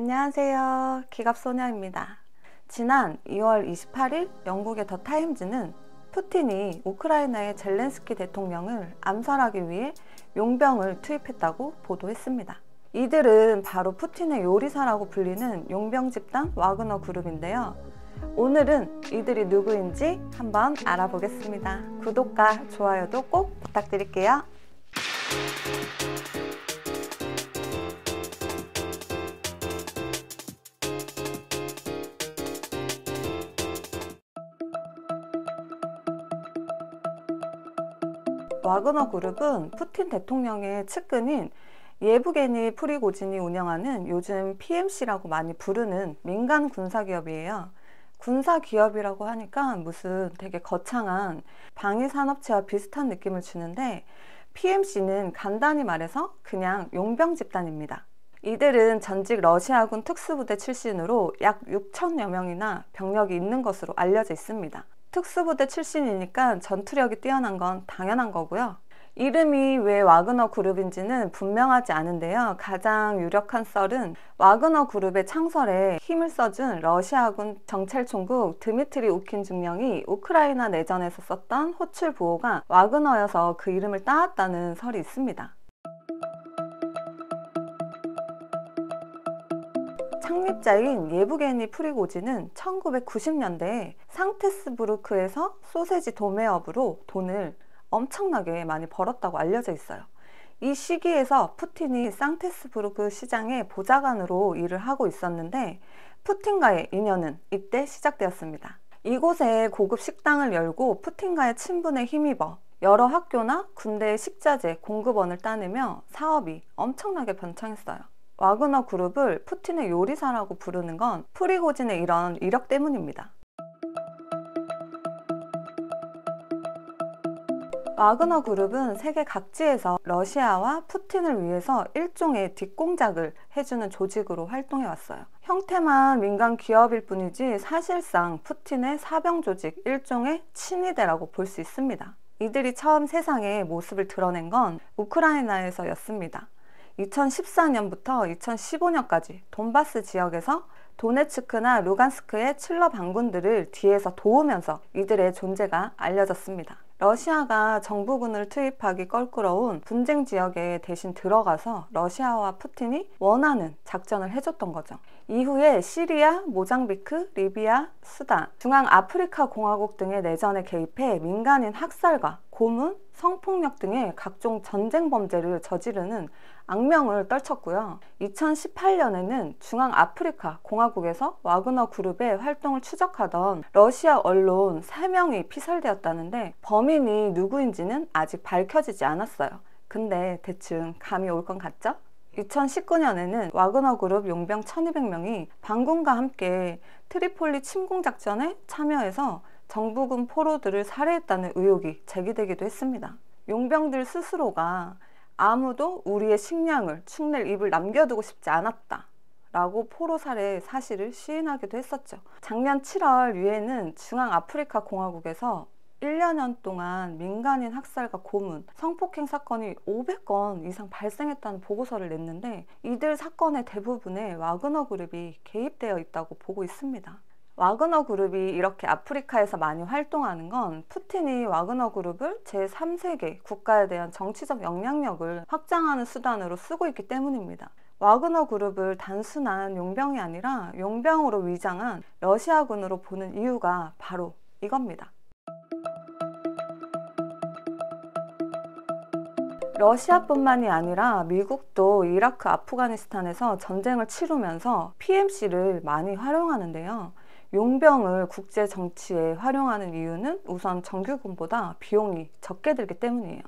안녕하세요. 기갑소녀입니다. 지난 2월 28일 영국의 더 타임즈는 푸틴이 우크라이나의 젤렌스키 대통령을 암살하기 위해 용병을 투입했다고 보도했습니다. 이들은 바로 푸틴의 요리사라고 불리는 용병 집단 와그너 그룹인데요. 오늘은 이들이 누구인지 한번 알아보겠습니다. 구독과 좋아요도 꼭 부탁드릴게요. 와그너 그룹은 푸틴 대통령의 측근인 예브게니 프리고진이 운영하는 요즘 PMC라고 많이 부르는 민간 군사기업이에요. 군사기업이라고 하니까 무슨 되게 거창한 방위산업체와 비슷한 느낌을 주는데 PMC는 간단히 말해서 그냥 용병 집단입니다. 이들은 전직 러시아군 특수부대 출신으로 약 6천여 명이나 병력이 있는 것으로 알려져 있습니다. 특수부대 출신이니까 전투력이 뛰어난 건 당연한 거고요. 이름이 왜 와그너 그룹인지는 분명하지 않은데요. 가장 유력한 썰은 와그너 그룹의 창설에 힘을 써준 러시아군 정찰총국 드미트리 우킨 중령이 우크라이나 내전에서 썼던 호출 부호가 와그너여서 그 이름을 따왔다는 설이 있습니다. 창립자인 예브게니 프리고지는 1990년대에 상테스부르크에서 소세지 도매업으로 돈을 엄청나게 많이 벌었다고 알려져 있어요. 이 시기에서 푸틴이 상테스부르크 시장의 보좌관으로 일을 하고 있었는데 푸틴과의 인연은 이때 시작되었습니다. 이곳에 고급 식당을 열고 푸틴과의 친분에 힘입어 여러 학교나 군대의 식자재 공급원을 따내며 사업이 엄청나게 번창했어요. 와그너 그룹을 푸틴의 요리사라고 부르는 건 프리고진의 이런 이력 때문입니다. 와그너 그룹은 세계 각지에서 러시아와 푸틴을 위해서 일종의 뒷공작을 해주는 조직으로 활동해 왔어요. 형태만 민간 기업일 뿐이지 사실상 푸틴의 사병 조직 일종의 친위대라고 볼 수 있습니다. 이들이 처음 세상에 모습을 드러낸 건 우크라이나에서였습니다. 2014년부터 2015년까지 돈바스 지역에서 도네츠크나 루간스크의 칠러 반군들을 뒤에서 도우면서 이들의 존재가 알려졌습니다. 러시아가 정부군을 투입하기 껄끄러운 분쟁 지역에 대신 들어가서 러시아와 푸틴이 원하는 작전을 해줬던 거죠. 이후에 시리아, 모장비크, 리비아, 수단, 중앙아프리카 공화국 등의 내전에 개입해 민간인 학살과 고문, 성폭력 등의 각종 전쟁 범죄를 저지르는 악명을 떨쳤고요. 2018년에는 중앙아프리카공화국에서 와그너 그룹의 활동을 추적하던 러시아 언론 3명이 피살되었다는데 범인이 누구인지는 아직 밝혀지지 않았어요. 근데 대충 감이 올 건 같죠? 2019년에는 와그너 그룹 용병 1200명이 반군과 함께 트리폴리 침공 작전에 참여해서 정부군 포로들을 살해했다는 의혹이 제기되기도 했습니다. 용병들 스스로가 아무도 우리의 식량을 축낼 입을 남겨두고 싶지 않았다. 라고 포로 살해 사실을 시인하기도 했었죠. 작년 7월 유엔은 중앙아프리카 공화국에서 1년 동안 민간인 학살과 고문, 성폭행 사건이 500건 이상 발생했다는 보고서를 냈는데 이들 사건의 대부분에 와그너 그룹이 개입되어 있다고 보고 있습니다. 와그너 그룹이 이렇게 아프리카에서 많이 활동하는 건 푸틴이 와그너 그룹을 제3세계 국가에 대한 정치적 영향력을 확장하는 수단으로 쓰고 있기 때문입니다. 와그너 그룹을 단순한 용병이 아니라 용병으로 위장한 러시아군으로 보는 이유가 바로 이겁니다. 러시아뿐만이 아니라 미국도 이라크, 아프가니스탄에서 전쟁을 치르면서 PMC를 많이 활용하는데요. 용병을 국제 정치에 활용하는 이유는 우선 정규군보다 비용이 적게 들기 때문이에요.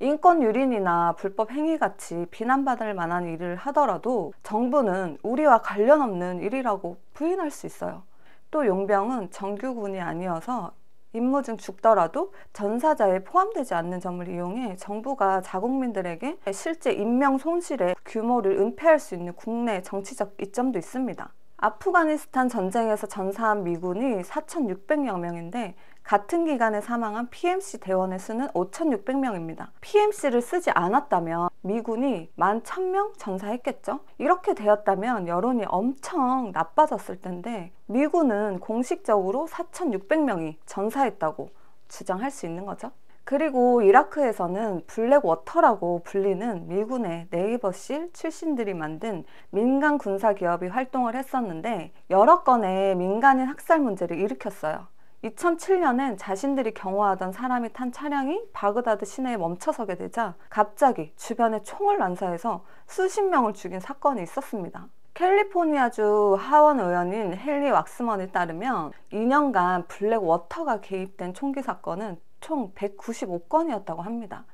인권 유린이나 불법 행위 같이 비난받을 만한 일을 하더라도 정부는 우리와 관련 없는 일이라고 부인할 수 있어요. 또 용병은 정규군이 아니어서 임무 중 죽더라도 전사자에 포함되지 않는 점을 이용해 정부가 자국민들에게 실제 인명 손실의 규모를 은폐할 수 있는 국내 정치적 이점도 있습니다. 아프가니스탄 전쟁에서 전사한 미군이 4,600여 명인데 같은 기간에 사망한 PMC 대원의 수는 5,600명입니다. PMC를 쓰지 않았다면 미군이 11,000명 전사했겠죠? 이렇게 되었다면 여론이 엄청 나빠졌을 텐데 미군은 공식적으로 4,600명이 전사했다고 주장할 수 있는 거죠. 그리고 이라크에서는 블랙워터라고 불리는 미군의 네이버실 출신들이 만든 민간 군사 기업이 활동을 했었는데 여러 건의 민간인 학살 문제를 일으켰어요. 2007년엔 자신들이 경호하던 사람이 탄 차량이 바그다드 시내에 멈춰서게 되자 갑자기 주변에 총을 난사해서 수십 명을 죽인 사건이 있었습니다. 캘리포니아주 하원 의원인 헨리 왁스먼에 따르면 2년간 블랙워터가 개입된 총기 사건은 총 195건이었다고 합니다.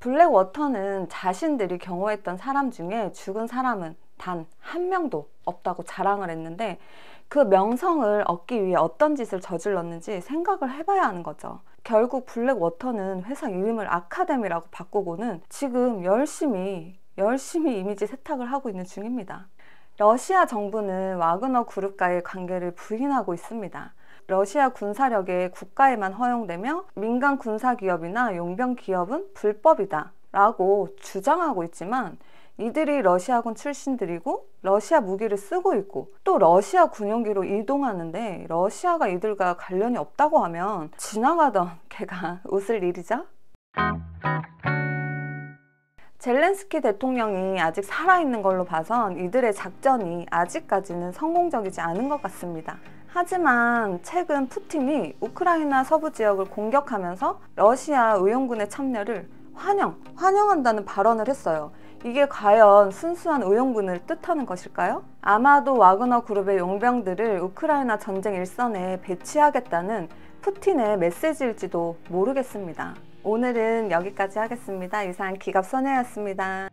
블랙워터는 자신들이 경호했던 사람 중에 죽은 사람은 단 한 명도 없다고 자랑을 했는데 그 명성을 얻기 위해 어떤 짓을 저질렀는지 생각을 해봐야 하는 거죠. 결국 블랙워터는 회사 이름을 아카데미라고 바꾸고는 지금 열심히 열심히 이미지 세탁을 하고 있는 중입니다. 러시아 정부는 와그너 그룹과의 관계를 부인하고 있습니다. 러시아 군사력의 국가에만 허용되며 민간 군사 기업이나 용병 기업은 불법이다 라고 주장하고 있지만 이들이 러시아군 출신들이고 러시아 무기를 쓰고 있고 또 러시아 군용기로 이동하는데 러시아가 이들과 관련이 없다고 하면 지나가던 개가 웃을 일이죠. 젤렌스키 대통령이 아직 살아있는 걸로 봐선 이들의 작전이 아직까지는 성공적이지 않은 것 같습니다. 하지만 최근 푸틴이 우크라이나 서부 지역을 공격하면서 러시아 의용군의 참여를 환영, 환영한다는 발언을 했어요. 이게 과연 순수한 의용군을 뜻하는 것일까요? 아마도 와그너 그룹의 용병들을 우크라이나 전쟁 일선에 배치하겠다는 푸틴의 메시지일지도 모르겠습니다. 오늘은 여기까지 하겠습니다. 이상 기갑 선혜였습니다.